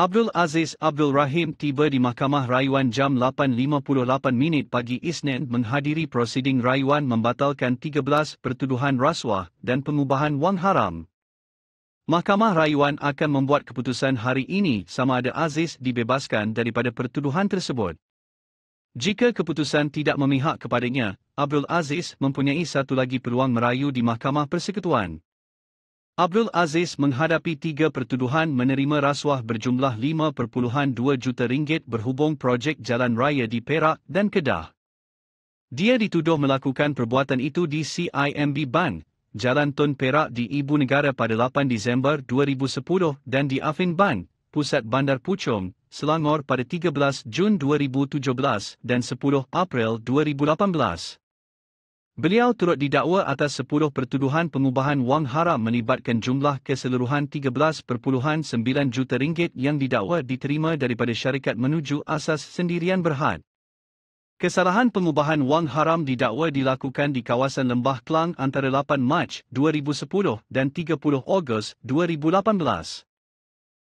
Abdul Aziz Abdul Rahim tiba di Mahkamah Rayuan jam 8.58 minit pagi Isnin menghadiri prosiding rayuan membatalkan 13 pertuduhan rasuah dan pengubahan wang haram. Mahkamah Rayuan akan membuat keputusan hari ini sama ada Aziz dibebaskan daripada pertuduhan tersebut. Jika keputusan tidak memihak kepadanya, Abdul Aziz mempunyai satu lagi peluang merayu di Mahkamah Persekutuan. Abdul Aziz menghadapi tiga pertuduhan menerima rasuah berjumlah 5.2 juta ringgit berhubung projek jalan raya di Perak dan Kedah. Dia dituduh melakukan perbuatan itu di CIMB Bank, Jalan Tun Perak di Ibu Negara pada 8 Disember 2010 dan di Afin Bank, Pusat Bandar Puchong, Selangor pada 13 Jun 2017 dan 10 April 2018. Beliau turut didakwa atas 10 pertuduhan pengubahan wang haram melibatkan jumlah keseluruhan 13.9 juta ringgit yang didakwa diterima daripada syarikat menuju asas sendirian berhad. Kesalahan pengubahan wang haram didakwa dilakukan di kawasan Lembah Klang antara 8 Mac 2010 dan 30 Ogos 2018.